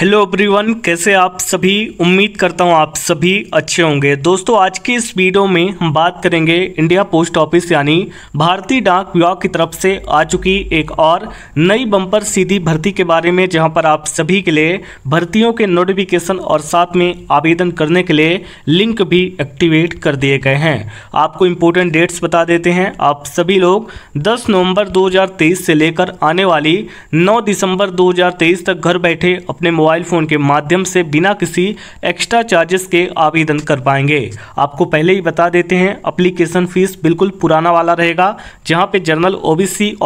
hello everyone कैसे आप सभी उम्मीद करता हूं आप सभी अच्छे होंगे दोस्तों आज की इस वीडियो में हम बात करेंगे इंडिया पोस्ट ऑफिस यानी भारतीय डाक विभाग की तरफ से आ चुकी एक और नई बम्पर सीधी भर्ती के बारे में जहां पर आप सभी के लिए भर्तियों के नोटिफिकेशन और साथ में आवेदन करने के लिए लिंक भी एक्टिवेट कर दिए गए हैं आपको इम्पोर्टेंट डेट्स बता देते हैं आप सभी लोग दस नवम्बर दो से लेकर आने वाली नौ दिसंबर दो तक घर बैठे अपने मोबाइल मोबाइल फ़ोन के माध्यम से बिना किसी एक्स्ट्रा चार्जेस के आवेदन कर पाएंगे आपको पहले ही बता देते हैं अप्लीकेशन फ़ीस बिल्कुल पुराना वाला रहेगा जहाँ पे जनरल ओ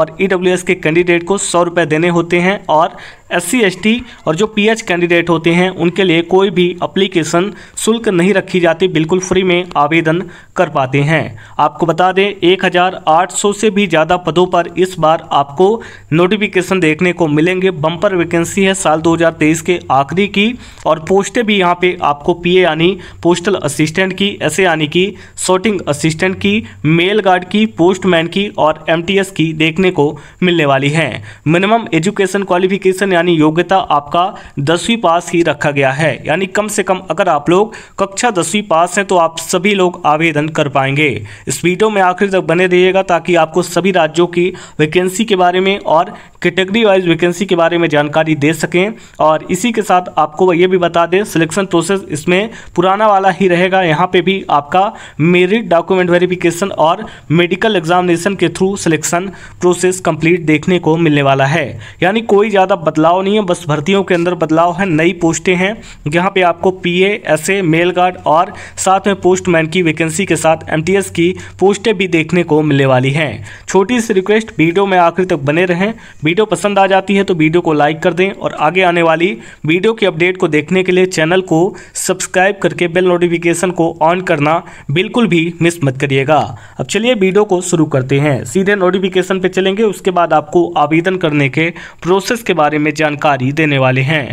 और ई e के कैंडिडेट को सौ रुपये देने होते हैं और एस सी और जो पीएच कैंडिडेट होते हैं उनके लिए कोई भी अप्लीकेशन शुल्क नहीं रखी जाती बिल्कुल फ्री में आवेदन कर पाते हैं आपको बता दें 1800 से भी ज़्यादा पदों पर इस बार आपको नोटिफिकेशन देखने को मिलेंगे बम्पर वैकेंसी है साल 2023 के आखिरी की और पोस्टें भी यहाँ पे आपको पीए यानी पोस्टल असिस्टेंट की एस यानी की शॉटिंग असिस्टेंट की मेल गार्ड की पोस्टमैन की और एम की देखने को मिलने वाली हैं मिनिमम एजुकेशन क्वालिफिकेशन यानी योग्यता आपका दसवीं पास ही रखा गया है यानी कम से कम अगर आप लोग कक्षा दसवीं पास हैं तो आप सभी लोग आवेदन कर पाएंगे इस वीडियो में आखिर तक बने रहिएगा ताकि आपको सभी राज्यों की वैकेंसी के बारे में और कैटेगरी वाइज वैकेंसी के बारे में जानकारी दे सकें और इसी के साथ आपको ये भी बता दें सिलेक्शन प्रोसेस इसमें पुराना वाला ही रहेगा यहाँ पर भी आपका मेरिट डॉक्यूमेंट वेरिफिकेशन और मेडिकल एग्जामिनेशन के थ्रू सिलेक्शन प्रोसेस कंप्लीट देखने को मिलने वाला है यानी कोई ज़्यादा बदलाव बदलाव नहीं है बस भर्तियों के अंदर बदलाव है नई पोस्टें हैं जहाँ पे आपको पीए एसए मेल गार्ड और साथ में पोस्टमैन की वैकेंसी के साथ एमटीएस की पोस्टें भी देखने को मिलने वाली हैं छोटी सी रिक्वेस्ट वीडियो में आखिर तक बने रहें वीडियो पसंद आ जाती है तो वीडियो को लाइक कर दें और आगे आने वाली वीडियो की अपडेट को देखने के लिए चैनल को सब्सक्राइब करके बेल नोटिफिकेशन को ऑन करना बिल्कुल भी मिस मत करिएगा अब चलिए वीडियो को शुरू करते हैं सीधे नोटिफिकेशन पर चलेंगे उसके बाद आपको आवेदन करने के प्रोसेस के बारे में जानकारी देने वाले हैं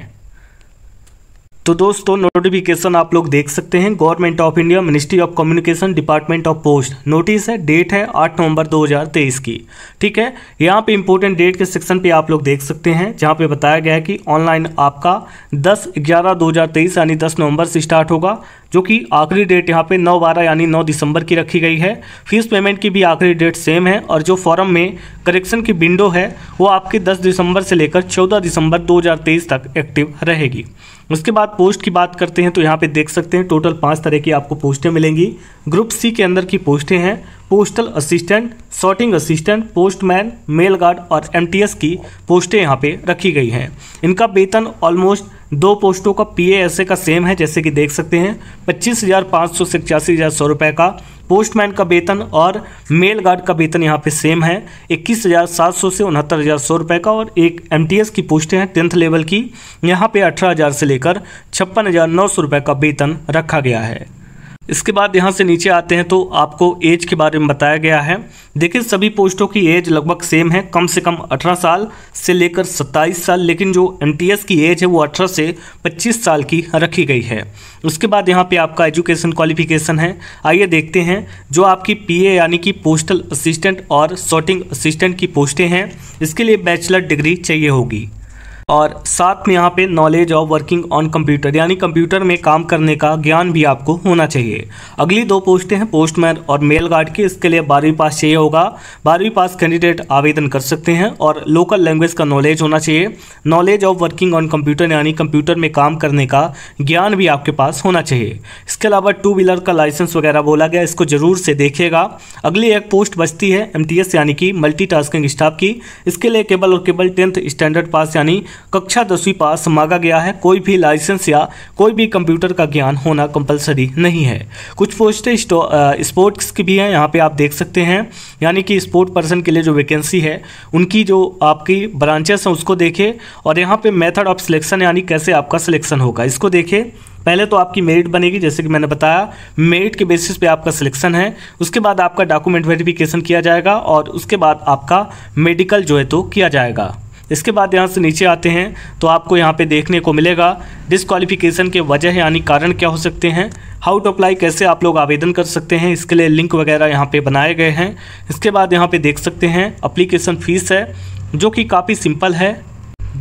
तो दोस्तों नोटिफिकेशन आप लोग देख सकते हैं government of India ministry of communication department of post notice है डेट है 8 नवंबर 2023 की ठीक है यहाँ पे इंपोर्टेंट डेट के सेक्शन पे आप लोग देख सकते हैं जहाँ पे बताया गया है कि ऑनलाइन आपका 10 ग्यारह 2023 यानी 10 नवंबर से स्टार्ट होगा जो कि आखिरी डेट यहाँ पे नौ बारह यानी नौ दिसंबर की रखी गई है फीस पेमेंट की भी आखिरी डेट सेम है और जो फॉर्म में करेक्शन की विंडो है वो आपके दस दिसंबर से लेकर चौदह दिसंबर दो तक एक्टिव रहेगी उसके बाद पोस्ट की बात करते हैं तो यहाँ पे देख सकते हैं टोटल पांच तरह की आपको पोस्टें मिलेंगी ग्रुप सी के अंदर की पोस्टें हैं postal assistant sorting assistant postman mail guard और एमटीएस की पोस्टें यहाँ पे रखी गई हैं इनका वेतन ऑलमोस्ट दो पोस्टों का पीएएसए का सेम है जैसे कि देख सकते हैं पच्चीस हज़ार पाँच सौ से पचासी हज़ार सौ रुपये का पोस्टमैन का वेतन और मेल गार्ड का वेतन यहाँ पे सेम है इक्कीस हज़ार सात सौ से उनहत्तर हज़ार सौ रुपये का और एक एम की पोस्टें हैं टेंथ लेवल की यहाँ पे अठारह हज़ार से लेकर छप्पन हज़ार नौ सौ रुपये का वेतन रखा गया है इसके बाद यहाँ से नीचे आते हैं तो आपको एज के बारे में बताया गया है देखिए सभी पोस्टों की एज लगभग सेम है कम से कम 18 साल से लेकर 27 साल लेकिन जो एन की एज है वो 18 से 25 साल की रखी गई है उसके बाद यहाँ पे आपका एजुकेशन क्वालिफिकेशन है आइए देखते हैं जो आपकी पी यानी कि पोस्टल असिस्टेंट और सॉर्टिंग असिस्टेंट की पोस्टें हैं इसके लिए बैचलर डिग्री चाहिए होगी और साथ में यहाँ पे knowledge of working on computer यानी कंप्यूटर में काम करने का ज्ञान भी आपको होना चाहिए अगली दो पोस्टें हैं पोस्टमैन और मेल गार्ड की इसके लिए बारहवीं पास चाहिए होगा बारहवीं पास कैंडिडेट आवेदन कर सकते हैं और लोकल लैंग्वेज का नॉलेज होना चाहिए knowledge of working on computer यानी कंप्यूटर में काम करने का ज्ञान भी आपके पास होना चाहिए इसके अलावा टू व्हीलर का लाइसेंस वगैरह बोला गया इसको ज़रूर से देखिएगा अगली एक पोस्ट बचती है एम यानी कि मल्टी स्टाफ की इसके लिए केवल और केवल टेंथ स्टैंडर्ड पास यानी कक्षा दसवीं पास मांगा गया है कोई भी लाइसेंस या कोई भी कंप्यूटर का ज्ञान होना कंपलसरी नहीं है कुछ पोस्टें स्पोर्ट्स की भी हैं यहाँ पे आप देख सकते हैं यानी कि स्पोर्ट पर्सन के लिए जो वैकेंसी है उनकी जो आपकी ब्रांचेस हैं उसको देखें और यहाँ पे मेथड ऑफ सिलेक्शन यानी कैसे आपका सिलेक्शन होगा इसको देखें पहले तो आपकी मेरिट बनेगी जैसे कि मैंने बताया मेरिट के बेसिस पे आपका सिलेक्शन है उसके बाद आपका डॉक्यूमेंट वेरिफिकेशन किया जाएगा और उसके बाद आपका मेडिकल जो है तो किया जाएगा इसके बाद यहाँ से नीचे आते हैं तो आपको यहाँ पे देखने को मिलेगा डिसक्वालिफिकेशन के वजह यानी कारण क्या हो सकते हैं हाउ टू अप्लाई कैसे आप लोग आवेदन कर सकते हैं इसके लिए लिंक वगैरह यहाँ पे बनाए गए हैं इसके बाद यहाँ पे देख सकते हैं अप्लीकेशन फ़ीस है जो कि काफ़ी सिंपल है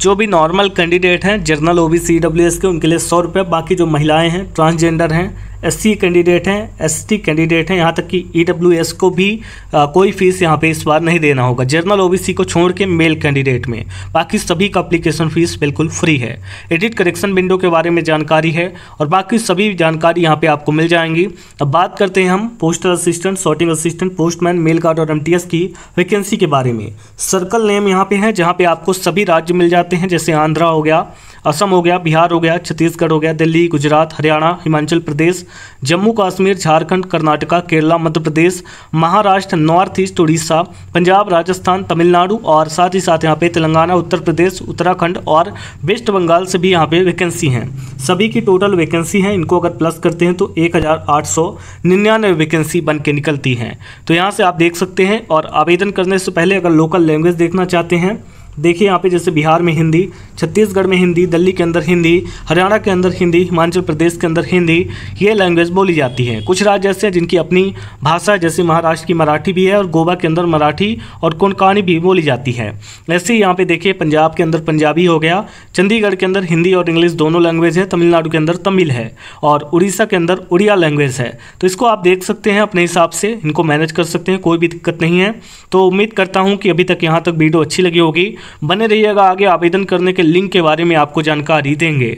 जो भी नॉर्मल कैंडिडेट हैं general O B C W S के उनके लिए सौ रुपये बाकी जो महिलाएँ हैं ट्रांसजेंडर हैं एससी कैंडिडेट हैं एसटी कैंडिडेट हैं यहाँ तक कि ईडब्ल्यूएस e को भी आ, कोई फीस यहाँ पे इस बार नहीं देना होगा जनरल ओबीसी को छोड़ के मेल कैंडिडेट में बाकी सभी का अप्लीकेशन फीस बिल्कुल फ्री है एडिट करेक्शन विंडो के बारे में जानकारी है और बाकी सभी जानकारी यहाँ पर आपको मिल जाएंगी अब बात करते हैं हम postal assistant sorting assistant postman mail guard और एम की वैकेंसी के बारे में सर्कल नेम यहाँ पे है जहाँ पे आपको सभी राज्य मिल जाते हैं जैसे आंध्रा हो गया असम हो गया बिहार हो गया छत्तीसगढ़ हो गया दिल्ली गुजरात हरियाणा हिमाचल प्रदेश जम्मू कश्मीर झारखंड कर्नाटका केरला मध्य प्रदेश महाराष्ट्र नॉर्थ ईस्ट उड़ीसा पंजाब राजस्थान तमिलनाडु और साथ ही साथ यहाँ पे तेलंगाना उत्तर प्रदेश उत्तराखंड और वेस्ट बंगाल से भी यहाँ पे वैकेंसी हैं सभी की टोटल वैकेंसी हैं इनको अगर प्लस करते हैं तो एक हजार वैकेंसी बन के निकलती हैं तो यहाँ से आप देख सकते हैं और आवेदन करने से पहले अगर लोकल लैंग्वेज देखना चाहते हैं देखिए यहाँ पे जैसे बिहार में हिंदी छत्तीसगढ़ में हिंदी दिल्ली के अंदर हिंदी हरियाणा के अंदर हिंदी हिमाचल प्रदेश के अंदर हिंदी ये लैंग्वेज बोली जाती है कुछ राज्य ऐसे हैं जिनकी अपनी भाषा जैसे महाराष्ट्र की मराठी भी है और गोवा के अंदर मराठी और कोंकणी भी बोली जाती है ऐसे ही यहाँ पे देखिए पंजाब के अंदर पंजाबी हो गया चंडीगढ़ के अंदर हिंदी और इंग्लिश दोनों लैंग्वेज है तमिलनाडु के अंदर तमिल है और उड़ीसा के अंदर उड़िया लैंग्वेज है तो इसको आप देख सकते हैं अपने हिसाब से इनको मैनेज कर सकते हैं कोई भी दिक्कत नहीं है तो उम्मीद करता हूँ कि अभी तक यहाँ तक वीडियो अच्छी लगी होगी बने रहिएगा आगे आवेदन करने के लिंक के बारे में आपको जानकारी देंगे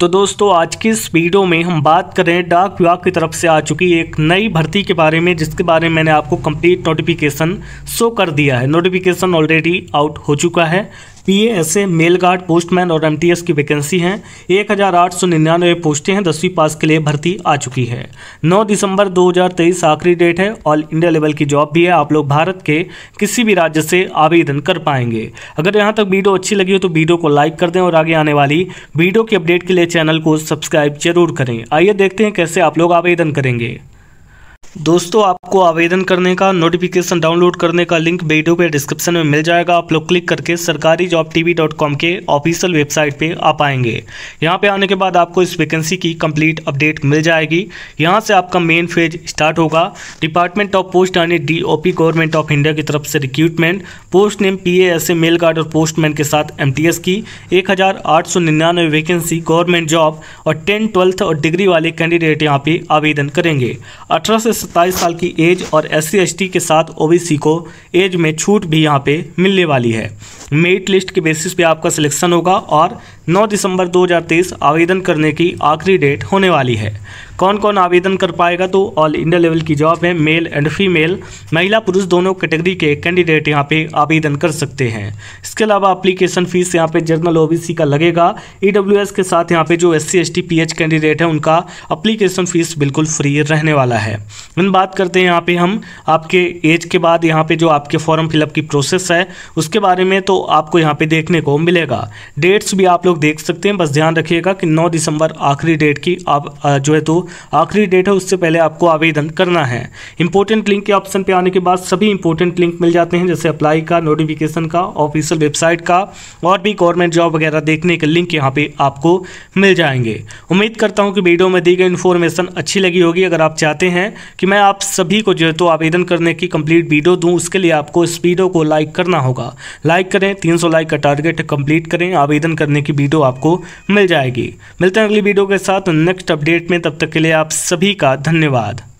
तो दोस्तों आज की इस वीडियो में हम बात करें डाक विभाग की तरफ से आ चुकी एक नई भर्ती के बारे में जिसके बारे में मैंने आपको कंप्लीट नोटिफिकेशन शो कर दिया है नोटिफिकेशन ऑलरेडी आउट हो चुका है पीएएसए मेल गार्ड पोस्टमैन और एमटीएस की वैकेंसी हैं एक हज़ार आठ सौ निन्यानवे पोस्टें हैं दसवीं पास के लिए भर्ती आ चुकी है नौ दिसंबर दो हज़ार तेईस आखिरी डेट है ऑल इंडिया लेवल की जॉब भी है आप लोग भारत के किसी भी राज्य से आवेदन कर पाएंगे अगर यहाँ तक वीडियो अच्छी लगी हो तो वीडियो को लाइक कर दें और आगे आने वाली वीडियो की अपडेट के लिए चैनल को सब्सक्राइब जरूर करें आइए देखते हैं कैसे आप लोग आवेदन करेंगे दोस्तों आपको आवेदन करने का नोटिफिकेशन डाउनलोड करने का लिंक वीडियो के डिस्क्रिप्शन में मिल जाएगा आप लोग क्लिक करके सरकारी जॉब टी के ऑफिशियल वेबसाइट पे आप आएंगे यहाँ पे आने के बाद आपको इस वैकेंसी की कंप्लीट अपडेट मिल जाएगी यहाँ से आपका मेन फेज स्टार्ट होगा डिपार्टमेंट ऑफ पोस्ट यानी डी गवर्नमेंट ऑफ इंडिया की तरफ से recruitment post name P S A mail guard और पोस्टमैन के साथ एम की एक वैकेंसी गवर्नमेंट जॉब और टेन ट्वेल्थ और डिग्री वाले कैंडिडेट यहाँ पे आवेदन करेंगे अठारह सत्ताईस साल की एज और एस सी के साथ ओबीसी को एज में छूट भी यहाँ पे मिलने वाली है मेरिट लिस्ट के बेसिस पे आपका सिलेक्शन होगा और 9 दिसंबर 2023 आवेदन करने की आखिरी डेट होने वाली है कौन कौन आवेदन कर पाएगा तो ऑल इंडिया लेवल की जॉब है मेल एंड फीमेल महिला पुरुष दोनों कैटेगरी के कैंडिडेट यहाँ पे आवेदन कर सकते हैं इसके अलावा अप्लीकेशन फीस यहाँ पे जनरल ओबीसी का लगेगा ई e के साथ यहाँ पे जो एस सी एस कैंडिडेट है उनका अप्लीकेशन फीस बिल्कुल फ्री रहने वाला है इन बात करते हैं यहाँ पे हम आपके एज के बाद यहाँ पे जो आपके फॉर्म फिलअप की प्रोसेस है उसके बारे में तो आपको यहाँ पे देखने को मिलेगा डेट्स भी आप लोग देख सकते हैं बस ध्यान रखिएगा कि 9 दिसंबर आखिरी डेट की आप जो है तो आखिरी डेट है उससे पहले आपको आवेदन करना है इंपॉर्टेंट लिंक के ऑप्शन पे आने के बाद सभी इंपॉर्टेंट लिंक मिल जाते हैं जैसे अप्लाई का नोटिफिकेशन का ऑफिशियल वेबसाइट का और भी गवर्नमेंट जॉब वगैरह देखने के लिंक यहाँ पे आपको मिल जाएंगे उम्मीद करता हूँ कि वीडियो में दी गई इन्फॉर्मेशन अच्छी लगी होगी अगर आप चाहते हैं कि मैं आप सभी को जो है तो आवेदन करने की कंप्लीट वीडियो दूँ उसके लिए आपको इस वीडियो को लाइक करना होगा लाइक करें तीन लाइक का टारगेट कंप्लीट करें आवेदन करने की वीडियो आपको मिल जाएगी मिलते हैं अगली वीडियो के साथ नेक्स्ट अपडेट में तब तक के लिए आप सभी का धन्यवाद